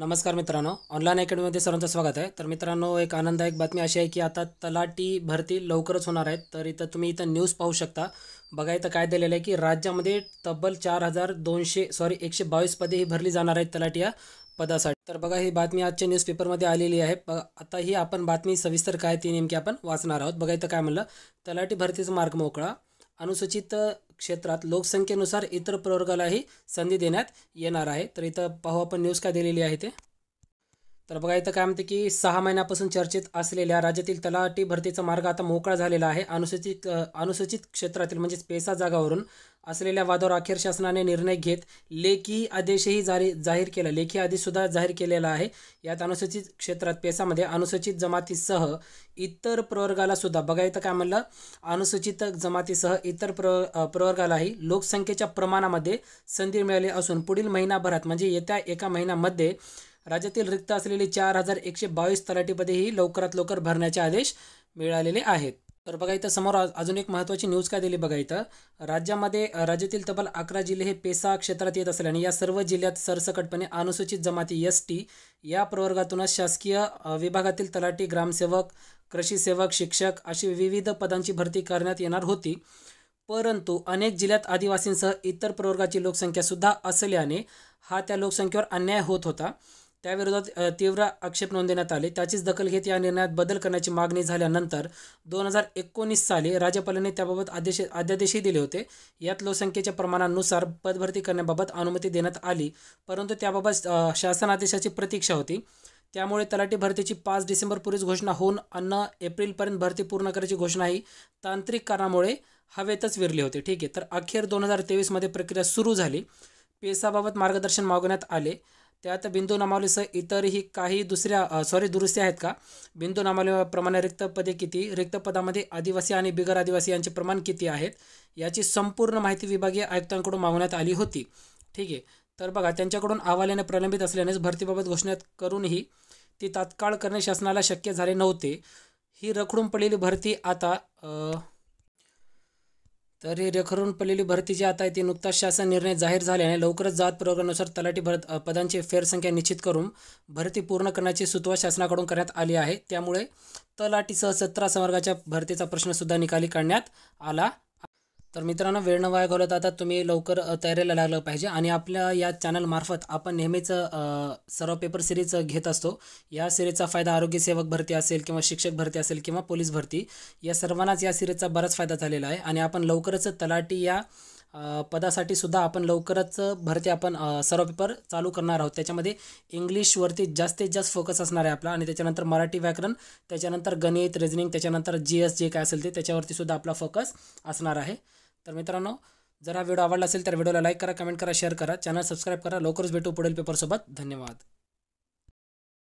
नमस्कार मित्रांनो ऑनलाईन अकॅडमीमध्ये सर्वांचं स्वागत आहे तर मित्रांनो एक आनंददायक बातमी अशी आहे की आता तलाठी भरती लवकरच होणार आहेत तर इथं तुम्ही इथं न्यूज पाहू शकता बघा इथं काय दिलेलं आहे की राज्यामध्ये तब्बल चार हजार दोनशे सॉरी एकशे बावीस पदे ही भरली जाणार आहेत तलाटी या पदासाठी तर बघा ही बातमी आजच्या न्यूजपेपरमध्ये आलेली आहे आता ही आपण बातमी सविस्तर काय ती नेमकी आपण वाचणार आहोत बघा इथं काय म्हणलं तलाठी भरतीचा मार्ग मोकळा अनुसूचित क्षेत्रात लोकसंख्येनुसार इतर प्रवर्गालाही संधी देण्यात येणार आहे तर इथं पाहू आपण न्यूज काय दिलेली आहे ते तर बघा इथं काय म्हणते की सहा महिन्यापासून चर्चेत असलेल्या राज्यातील तलाटी भरतीचा मार्ग आता मोकळा झालेला आहे अनुसूचित अनुसूचित क्षेत्रातील म्हणजेच पेसा जागावरून असलेल्या वादावर अखेर शासनाने निर्णय घेत लेखी आदेशही जारी जाहीर केला लेखी आदेशसुद्धा जाहीर केलेला आहे यात अनुसूचित क्षेत्रात पेसामध्ये अनुसूचित जमातीसह इतर प्रवर्गाला सुद्धा बघा इथं काय म्हणलं अनुसूचित जमातीसह इतर प्र प्रवर्गालाही लोकसंख्येच्या प्रमाणामध्ये संधी मिळाली असून पुढील महिनाभरात म्हणजे येत्या एका महिन्यामध्ये राज्यातील रिक्त असलेली चार हजार एकशे बावीस तलाठीपदेही लवकरात लवकर भरण्याचे आदेश मिळालेले आहेत तर बघा इथं समोर अजून एक महत्त्वाची न्यूज काय दिली बघा इथं राज्यामध्ये राज्यातील तब्बल अकरा जिल्हे हे पेसा क्षेत्रात येत असल्याने या सर्व जिल्ह्यात सरसकटपणे अनुसूचित जमाती एस टी या प्रवर्गातूनच शासकीय विभागातील तलाठी ग्रामसेवक कृषीसेवक शिक्षक अशी विविध पदांची भरती करण्यात येणार होती परंतु अनेक जिल्ह्यात आदिवासींसह इतर प्रवर्गाची लोकसंख्या सुद्धा असल्याने हा त्या लोकसंख्येवर अन्याय होत होता त्याविरोधात तीव्र आक्षेप नोंदवण्यात आले त्याचीच दखल घेत या निर्णयात बदल करण्याची मागणी झाल्यानंतर दोन हजार एकोणीस साली राज्यपालांनी त्याबाबत आदेश अध्यादेशही दिले होते यात लोकसंख्येच्या प्रमाणानुसार पदभरती करण्याबाबत अनुमती देण्यात आली परंतु त्याबाबत शासन आदेशाची प्रतीक्षा होती त्यामुळे तलाठी भरतीची पाच डिसेंबरपूर्वीच घोषणा होऊन अन्न एप्रिलपर्यंत भरती पूर्ण करायची घोषणा ही तांत्रिक कारणामुळे हवेतच विरली होती ठीक आहे तर अखेर दोन हजार तेवीसमध्ये प्रक्रिया सुरू झाली पेसाबाबत मार्गदर्शन मागवण्यात आले त्यात बिंदू नामावलीसह इतरही काही दुसऱ्या सॉरी दुरुस्ती आहेत का बिंदू नामावलीप्रमाणे रिक्त पदे किती रिक्त पदामध्ये आदिवासी आणि बिगर आदिवासी यांचे प्रमाण किती आहेत याची संपूर्ण माहिती विभागीय आयुक्तांकडून मागवण्यात आली होती ठीक आहे तर बघा त्यांच्याकडून अहवालाने प्रलंबित असल्यानेच भरतीबाबत घोषणा करूनही ती तात्काळ करणे शासनाला शक्य झाले नव्हते ही रखडून पडलेली भरती आता तर ही रेखरून पडलेली भरती जी आता आहे ती नुकताच शासन निर्णय जाहीर झाल्याने लवकरच जात प्रयोगानुसार तलाठी भर पदांची फेरसंख्या निश्चित करून भरती पूर्ण करण्याची सुतवा शासनाकडून करण्यात आली आहे त्यामुळे तलाठीसह सतरा संवर्गाच्या भरतीचा प्रश्नसुद्धा निकाली काढण्यात आला तर मित्रांनो वेळ न वाया घालवता आता तुम्ही लवकर तयारीला लागलं पाहिजे आणि आपल्या या चॅनलमार्फत आपण नेहमीच सर्व पेपर सिरीज घेत असतो या सिरीजचा फायदा आरोग्यसेवक भरती असेल किंवा शिक्षक भरती असेल किंवा पोलीस भरती या सर्वांनाच या सिरीजचा बराच फायदा झालेला आहे आणि आपण लवकरच तलाठी या पदासाठी सुद्धा आपण लवकरच भरती आपण सर्व पेपर चालू करणार आहोत त्याच्यामध्ये इंग्लिशवरती जास्तीत जास्त फोकस असणार आहे आपला आणि त्याच्यानंतर मराठी व्याकरण त्याच्यानंतर गणित रिजनिंग त्याच्यानंतर जी एस जे काय असेल ते त्याच्यावरती सुद्धा आपला फोकस असणार आहे तर मित्रांनो जर हा व्हिडिओ आवडला असेल तर व्हिडिओला लाईक करा कमेंट करा शेअर करा चॅनल सबस्क्राईब करा लवकरच भेटू पुढील पेपरसोबत धन्यवाद